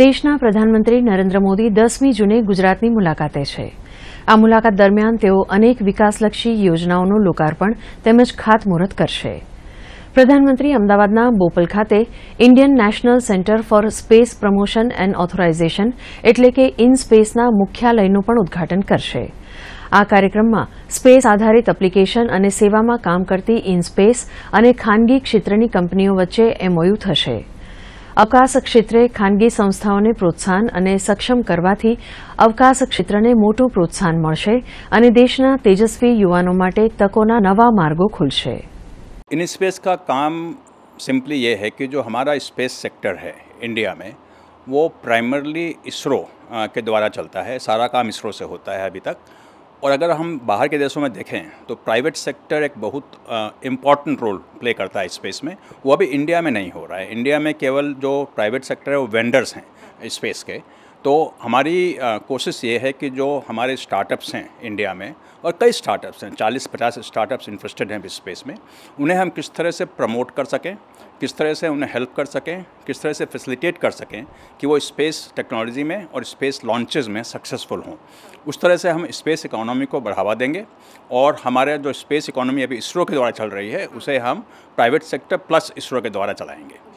દેશના પ્રધાનમંત્રી નરેન્દ્ર મોદી દસમી જૂને ગુજરાતની મુલાકાતે છે આ મુલાકાત દરમિયાન તેઓ અનેક વિકાસલક્ષી યોજનાઓનું લોકાર્પણ તેમજ ખાતમુહૂર્ત કરશે પ્રધાનમંત્રી અમદાવાદના બોપલ ખાતે Indian National Centre for Space Promotion and Authorization એટલે કે ઇન સ્પેસના મુખ્યાલયનું પણ ઉદઘાટન કરશે આ કાર્યક્રમમાં સ્પેસ આધારિત એપ્લિકેશન અને સેવામાં કામ કરતી ઇન સ્પેસ અને ખાનગી ક્ષેત્રની કંપનીઓ વચ્ચે એમઓયુ થશે अवकाश क्षेत्र खानगी संस्थाओं ने प्रोत्साहन और सक्षम करने की अवकाश क्षेत्र ने मोटू प्रोत्साहन मैं देश तेजस्वी युवा तक नवा मार्गो खुल इन स्पेस का काम सिंपली ये है कि जो हमारा स्पेस सेक्टर है इंडिया में वो प्राइमरली इसरो के द्वारा चलता है सारा काम इसरो से होता है अभी तक और अगर हम बाहर के देशों में देखें तो प्राइवेट सेक्टर एक बहुत इम्पॉर्टेंट रोल प्ले करता है स्पेस में वो अभी इंडिया में नहीं हो रहा है इंडिया में केवल जो प्राइवेट सेक्टर है वो वेंडर्स हैं स्पेस के तो हमारी कोशिश ये है कि जो हमारे स्टार्टअप्स हैं इंडिया में और कई स्टार्टअप्स हैं 40-50 स्टार्टअप्स इंटरेस्टेड हैं इस स्पेस में उन्हें हम किस तरह से प्रमोट कर सकें किस तरह से उन्हें हेल्प कर सकें किस तरह से फैसिलिटेट कर सकें कि वो स्पेस टेक्नोलॉजी में और स्पेस लॉन्चेज में सक्सेसफुल हों उस तरह से हम स्पेस इकोनॉमी को बढ़ावा देंगे और हमारे जो स्पेस इकोनॉमी अभी इसरो के द्वारा चल रही है उसे हम प्राइवेट सेक्टर प्लस इसरो के द्वारा चलाएँगे